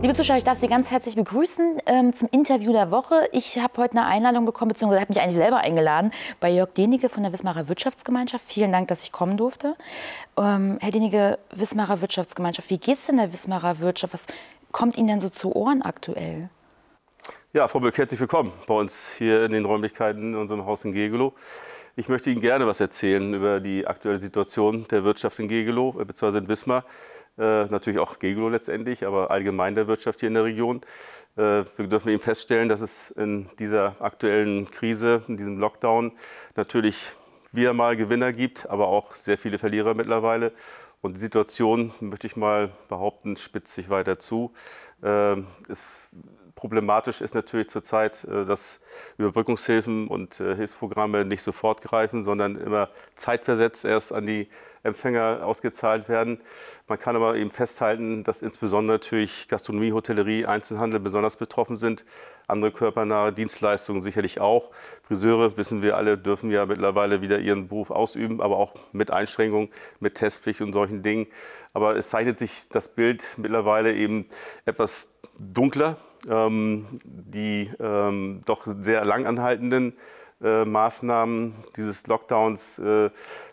Liebe Zuschauer, ich darf Sie ganz herzlich begrüßen ähm, zum Interview der Woche. Ich habe heute eine Einladung bekommen, beziehungsweise habe mich eigentlich selber eingeladen, bei Jörg Denige von der Wismarer Wirtschaftsgemeinschaft. Vielen Dank, dass ich kommen durfte. Ähm, Herr Denige, Wismarer Wirtschaftsgemeinschaft, wie geht es denn der Wismarer Wirtschaft? Was kommt Ihnen denn so zu Ohren aktuell? Ja, Frau Böck, herzlich willkommen bei uns hier in den Räumlichkeiten in unserem Haus in Gegelow. Ich möchte Ihnen gerne was erzählen über die aktuelle Situation der Wirtschaft in Gegelow, beziehungsweise in Wismar. Äh, natürlich auch Gegelo letztendlich, aber allgemein der Wirtschaft hier in der Region. Äh, wir dürfen eben feststellen, dass es in dieser aktuellen Krise, in diesem Lockdown natürlich wieder mal Gewinner gibt, aber auch sehr viele Verlierer mittlerweile. Und die Situation, möchte ich mal behaupten, spitzt sich weiter zu. Äh, es Problematisch ist natürlich zurzeit, äh, dass Überbrückungshilfen und äh, Hilfsprogramme nicht sofort greifen, sondern immer zeitversetzt erst an die Empfänger ausgezahlt werden. Man kann aber eben festhalten, dass insbesondere natürlich Gastronomie, Hotellerie, Einzelhandel besonders betroffen sind. Andere körpernahe Dienstleistungen sicherlich auch. Friseure, wissen wir alle, dürfen ja mittlerweile wieder ihren Beruf ausüben, aber auch mit Einschränkungen, mit Testpflicht und solchen Dingen. Aber es zeichnet sich das Bild mittlerweile eben etwas dunkler. Ähm, die ähm, doch sehr langanhaltenden äh, Maßnahmen dieses Lockdowns äh,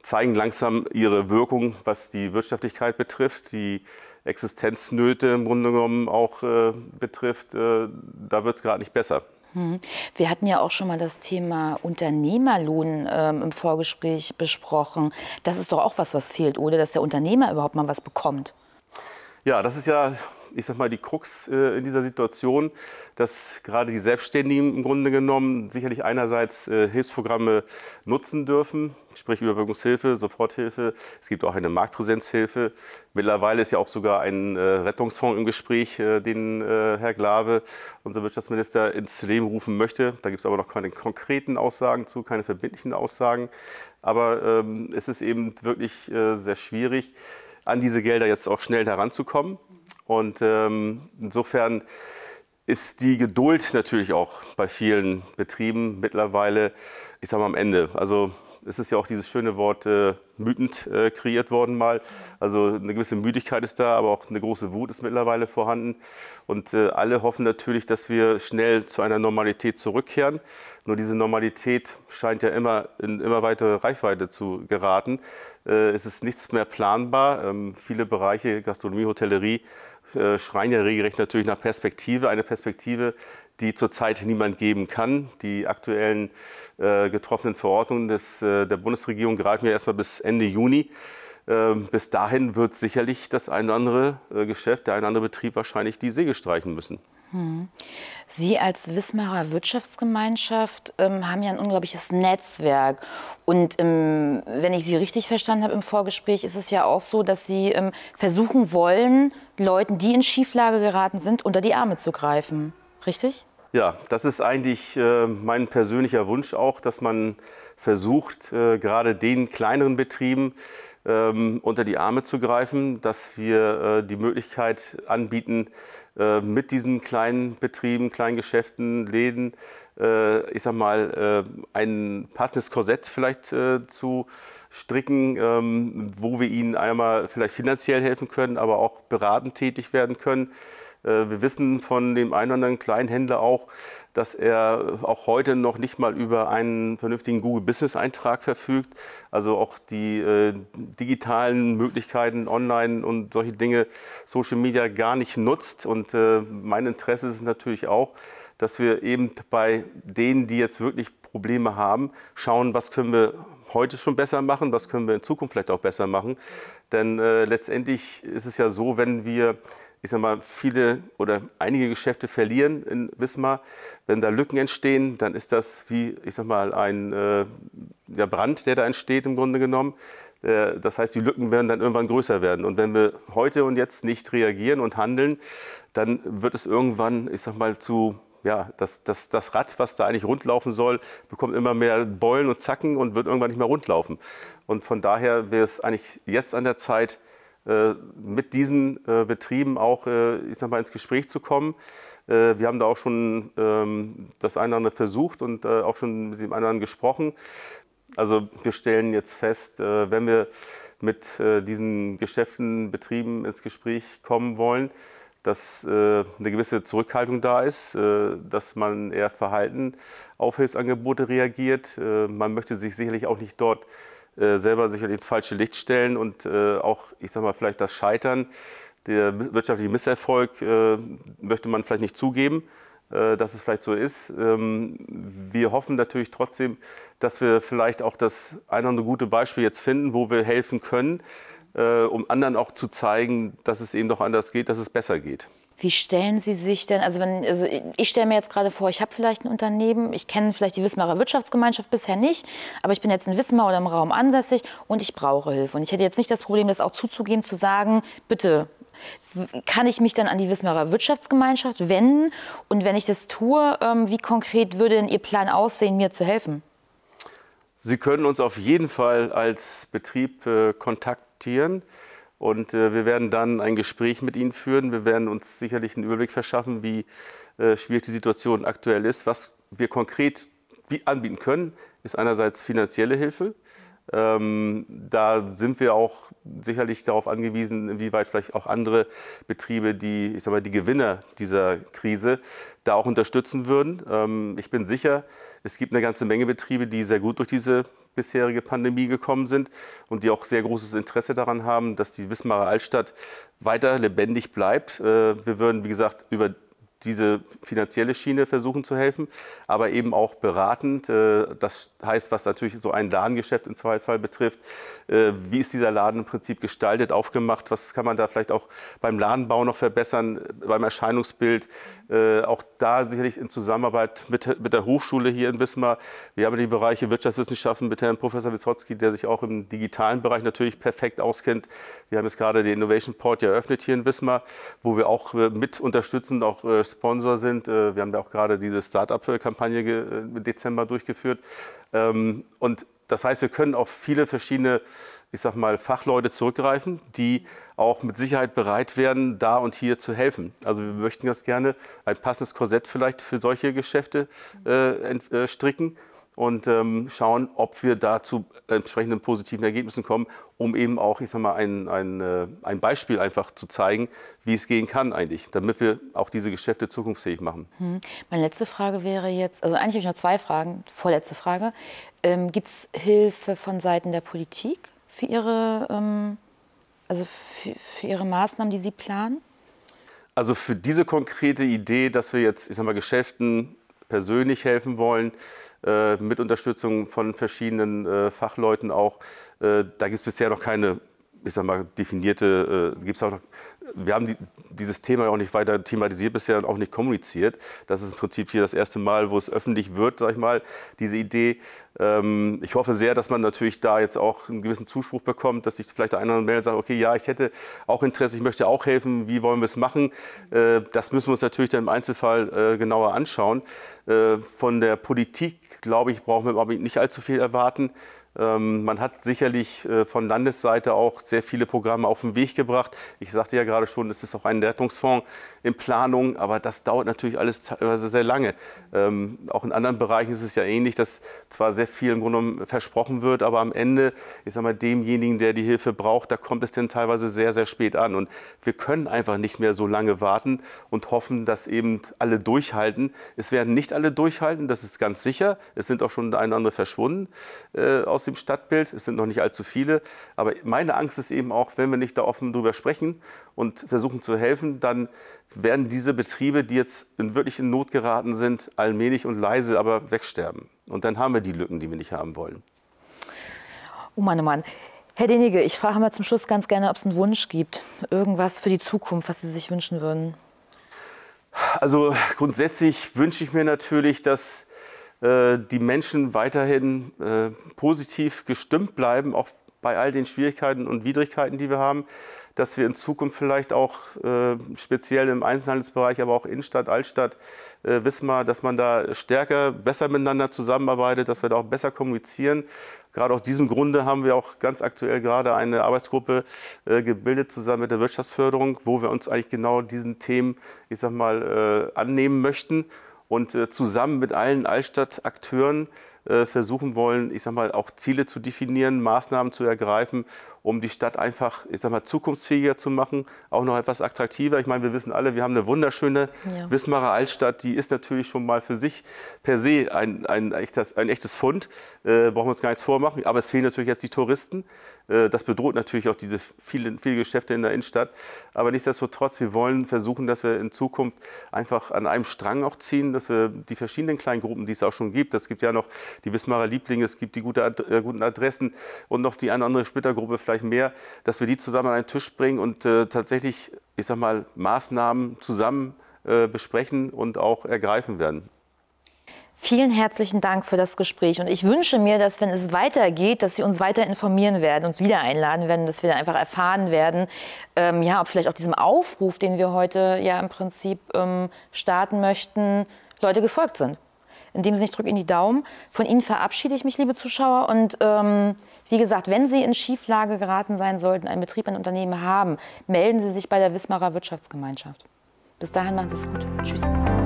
zeigen langsam ihre Wirkung, was die Wirtschaftlichkeit betrifft, die Existenznöte im Grunde genommen auch äh, betrifft. da wird es gerade nicht besser. Hm. Wir hatten ja auch schon mal das Thema Unternehmerlohn ähm, im Vorgespräch besprochen. Das ist doch auch was, was fehlt, oder? Dass der Unternehmer überhaupt mal was bekommt. Ja, das ist ja ich sag mal, die Krux äh, in dieser Situation, dass gerade die Selbstständigen im Grunde genommen sicherlich einerseits äh, Hilfsprogramme nutzen dürfen, sprich Überbrückungshilfe, Soforthilfe. Es gibt auch eine Marktpräsenzhilfe. Mittlerweile ist ja auch sogar ein äh, Rettungsfonds im Gespräch, den Herr Glawe, unser Wirtschaftsminister, ins Leben rufen möchte. Da gibt es aber noch keine konkreten Aussagen zu, keine verbindlichen Aussagen. Aber ähm, es ist eben wirklich äh, sehr schwierig, an diese Gelder jetzt auch schnell heranzukommen. Und ähm, insofern ist die Geduld natürlich auch bei vielen Betrieben mittlerweile, ich sag mal, am Ende. Also es ist ja auch dieses schöne Wort äh, wütend äh, kreiert worden mal. Also eine gewisse Müdigkeit ist da, aber auch eine große Wut ist mittlerweile vorhanden. Und äh, alle hoffen natürlich, dass wir schnell zu einer Normalität zurückkehren. Nur diese Normalität scheint ja immer in immer weitere Reichweite zu geraten. Äh, es ist nichts mehr planbar. Ähm, viele Bereiche, Gastronomie, Hotellerie, äh, schreien ja regelrecht natürlich nach Perspektive. Eine Perspektive, die zurzeit niemand geben kann. Die aktuellen äh, getroffenen Verordnungen des, der Bundesregierung greifen ja erstmal bis Ende Juni. Ähm, bis dahin wird sicherlich das ein oder andere Geschäft, der ein oder andere Betrieb wahrscheinlich die Säge streichen müssen. Sie als Wismarer Wirtschaftsgemeinschaft ähm, haben ja ein unglaubliches Netzwerk. Und ähm, wenn ich Sie richtig verstanden habe im Vorgespräch, ist es ja auch so, dass Sie ähm, versuchen wollen, Leuten, die in Schieflage geraten sind, unter die Arme zu greifen. Richtig? Ja, das ist eigentlich äh, mein persönlicher Wunsch auch, dass man versucht, äh, gerade den kleineren Betrieben ähm, unter die Arme zu greifen, dass wir äh, die Möglichkeit anbieten, äh, mit diesen kleinen Betrieben, kleinen Geschäften, Läden, ich sag mal, ein passendes Korsett vielleicht zu stricken, ähm, wo wir ihnen einmal vielleicht finanziell helfen können, aber auch beratend tätig werden können. Äh, wir wissen von dem einen oder anderen Kleinhändler auch, dass er auch heute noch nicht mal über einen vernünftigen Google Business Eintrag verfügt. Also auch die äh, digitalen Möglichkeiten online und solche Dinge, Social Media gar nicht nutzt. Und äh, mein Interesse ist natürlich auch, dass wir eben bei denen, die jetzt wirklich Probleme haben, schauen, was können wir heute schon besser machen, was können wir in Zukunft vielleicht auch besser machen. Denn äh, letztendlich ist es ja so, wenn wir ich sag mal, viele oder einige Geschäfte verlieren in Wismar. Wenn da Lücken entstehen, dann ist das wie, ich sag mal, ein äh, der Brand, der da entsteht im Grunde genommen. Äh, das heißt, die Lücken werden dann irgendwann größer werden. Und wenn wir heute und jetzt nicht reagieren und handeln, dann wird es irgendwann, ich sag mal, zu ja, das, das, das Rad, was da eigentlich rundlaufen soll, bekommt immer mehr Beulen und Zacken und wird irgendwann nicht mehr rundlaufen. Und von daher wäre es eigentlich jetzt an der Zeit, äh, mit diesen äh, Betrieben auch, äh, ich sag mal, ins Gespräch zu kommen. Wir haben da auch schon ähm, das eine oder andere versucht und auch schon mit dem anderen gesprochen. Also wir stellen jetzt fest, wenn wir mit diesen Geschäften, Betrieben ins Gespräch kommen wollen, dass eine gewisse Zurückhaltung da ist, dass man eher verhalten auf Hilfsangebote reagiert. Man möchte sich sicherlich auch nicht dort äh, selber sicherlich ins falsche Licht stellen und äh, auch, ich sag mal, vielleicht das Scheitern, der wirtschaftliche Misserfolg äh, möchte man vielleicht nicht zugeben dass es vielleicht so ist. Ähm, wir hoffen natürlich trotzdem, dass wir vielleicht auch das eine oder andere gute Beispiel jetzt finden, wo wir helfen können, um anderen auch zu zeigen, dass es eben doch anders geht, dass es besser geht. Wie stellen Sie sich denn, also, wenn, also ich stelle mir jetzt gerade vor, ich habe vielleicht ein Unternehmen, ich kenne vielleicht die Wismarer Wirtschaftsgemeinschaft bisher nicht, aber ich bin jetzt in Wismar oder im Raum ansässig und ich brauche Hilfe. Und ich hätte jetzt nicht das Problem, das auch zuzugeben, zu sagen, bitte, kann ich mich dann an die Wismarer Wirtschaftsgemeinschaft wenden? Und wenn ich das tue, ähm, wie konkret würde denn Ihr Plan aussehen, mir zu helfen? Sie können uns auf jeden Fall als Betrieb äh, kontaktieren. Und äh, wir werden dann ein Gespräch mit Ihnen führen. Wir werden uns sicherlich einen Überblick verschaffen, wie äh, schwierig die Situation aktuell ist. Was wir konkret anbieten können, ist einerseits finanzielle Hilfe. Ähm, da sind wir auch sicherlich darauf angewiesen, inwieweit vielleicht auch andere Betriebe, die, ich sag mal, die Gewinner dieser Krise, da auch unterstützen würden. Ähm, ich bin sicher, es gibt eine ganze Menge Betriebe, die sehr gut durch diese bisherige Pandemie gekommen sind und die auch sehr großes Interesse daran haben, dass die Wismarer Altstadt weiter lebendig bleibt. Äh, wir würden, wie gesagt, über diese finanzielle Schiene versuchen zu helfen, aber eben auch beratend. Äh, das heißt, was natürlich so ein Ladengeschäft im Zweifelsfall betrifft, äh, wie ist dieser Laden im Prinzip gestaltet, aufgemacht, was kann man da vielleicht auch beim Ladenbau noch verbessern, beim Erscheinungsbild, äh, auch da sicherlich in Zusammenarbeit mit, der Hochschule hier in Wismar. Wir haben die Bereiche Wirtschaftswissenschaften mit Herrn Professor Wizotzki, der sich auch im digitalen Bereich natürlich perfekt auskennt. Wir haben jetzt gerade den Innovation Port eröffnet hier in Wismar, wo wir auch mit unterstützen, auch Sponsor sind. Äh, wir haben ja auch gerade diese Start-up-Kampagne äh, im Dezember durchgeführt. Ähm, und das heißt, wir können auf viele verschiedene, ich sag mal, Fachleute zurückgreifen, die auch mit Sicherheit bereit wären, da und hier zu helfen. Also wir möchten ganz gerne ein passendes Korsett vielleicht für solche Geschäfte äh, äh stricken und ähm, schauen, ob wir da zu entsprechenden positiven Ergebnissen kommen, um eben auch, ich sag mal, ein, ein, äh, ein Beispiel einfach zu zeigen, wie es gehen kann eigentlich, damit wir auch diese Geschäfte zukunftsfähig machen. Hm. Meine letzte Frage wäre jetzt, also eigentlich habe ich noch zwei Fragen, vorletzte Frage. Ähm, Gibt es Hilfe von Seiten der Politik für Ihre, ähm, also für, für Ihre Maßnahmen, die Sie planen? Also für diese konkrete Idee, dass wir jetzt, ich sag mal, Geschäften persönlich helfen wollen, äh, mit Unterstützung von verschiedenen äh, Fachleuten auch. Äh, da gibt es bisher noch keine, ich sag mal, definierte, äh, gibt es auch noch wir haben die, dieses Thema auch nicht weiter thematisiert bisher und auch nicht kommuniziert. Das ist im Prinzip hier das erste Mal, wo es öffentlich wird, sag ich mal, diese Idee. Ähm, ich hoffe sehr, dass man natürlich da jetzt auch einen gewissen Zuspruch bekommt, dass sich vielleicht der eine oder andere sagt, okay, ja, ich hätte auch Interesse, ich möchte auch helfen, wie wollen wir es machen? Äh, das müssen wir uns natürlich dann im Einzelfall äh, genauer anschauen. Äh, von der Politik, glaube ich, brauchen wir nicht allzu viel erwarten. Ähm, man hat sicherlich äh, von Landesseite auch sehr viele Programme auf den Weg gebracht. Ich sagte ja gerade schon, es ist auch ein Rettungsfonds in Planung, aber das dauert natürlich alles teilweise sehr lange. Ähm, auch in anderen Bereichen ist es ja ähnlich, dass zwar sehr viel im Grunde genommen versprochen wird, aber am Ende, ich sage mal, demjenigen, der die Hilfe braucht, da kommt es dann teilweise sehr, sehr spät an. Und wir können einfach nicht mehr so lange warten und hoffen, dass eben alle durchhalten. Es werden nicht alle durchhalten, das ist ganz sicher. Es sind auch schon ein oder andere verschwunden äh, aus dem Stadtbild. Es sind noch nicht allzu viele. Aber meine Angst ist eben auch, wenn wir nicht da offen drüber sprechen und versuchen zu helfen, dann werden diese Betriebe, die jetzt in wirklich in Not geraten sind, allmählich und leise aber wegsterben. Und dann haben wir die Lücken, die wir nicht haben wollen. Oh Mann, oh Mann. Herr Denige, ich frage mal zum Schluss ganz gerne, ob es einen Wunsch gibt. Irgendwas für die Zukunft, was Sie sich wünschen würden. Also grundsätzlich wünsche ich mir natürlich, dass äh, die Menschen weiterhin äh, positiv gestimmt bleiben, auch bei all den Schwierigkeiten und Widrigkeiten, die wir haben, dass wir in Zukunft vielleicht auch äh, speziell im Einzelhandelsbereich, aber auch Innenstadt, Altstadt, äh, Wismar, dass man da stärker, besser miteinander zusammenarbeitet, dass wir da auch besser kommunizieren. Gerade aus diesem Grunde haben wir auch ganz aktuell gerade eine Arbeitsgruppe äh, gebildet zusammen mit der Wirtschaftsförderung, wo wir uns eigentlich genau diesen Themen, ich sag mal, äh, annehmen möchten und äh, zusammen mit allen Altstadtakteuren äh, versuchen wollen, ich sag mal, auch Ziele zu definieren, Maßnahmen zu ergreifen um die Stadt einfach, ich sag mal, zukunftsfähiger zu machen, auch noch etwas attraktiver. Ich meine, wir wissen alle, wir haben eine wunderschöne ja. Wismarer Altstadt, die ist natürlich schon mal für sich per se ein, ein, echtes, ein echtes Fund, äh, brauchen wir uns gar nichts vormachen. Aber es fehlen natürlich jetzt die Touristen. Äh, das bedroht natürlich auch diese vielen, viele Geschäfte in der Innenstadt. Aber nichtsdestotrotz, wir wollen versuchen, dass wir in Zukunft einfach an einem Strang auch ziehen, dass wir die verschiedenen kleinen Gruppen, die es auch schon gibt, es gibt ja noch die Wismarer Lieblinge, es gibt die gute Ad äh, guten Adressen und noch die eine andere Splittergruppe vielleicht gleich mehr, dass wir die zusammen an einen Tisch bringen und äh, tatsächlich, ich sag mal, Maßnahmen zusammen äh, besprechen und auch ergreifen werden. Vielen herzlichen Dank für das Gespräch. Und ich wünsche mir, dass, wenn es weitergeht, dass Sie uns weiter informieren werden, uns wieder einladen werden, dass wir dann einfach erfahren werden, ähm, ja, ob vielleicht auch diesem Aufruf, den wir heute ja im Prinzip ähm, starten möchten, Leute gefolgt sind. In dem Sinne, ich drücke Ihnen die Daumen. Von Ihnen verabschiede ich mich, liebe Zuschauer. Und ähm, wie gesagt, wenn Sie in Schieflage geraten sein sollten, einen Betrieb, ein Unternehmen haben, melden Sie sich bei der Wismarer Wirtschaftsgemeinschaft. Bis dahin machen Sie es gut. Tschüss.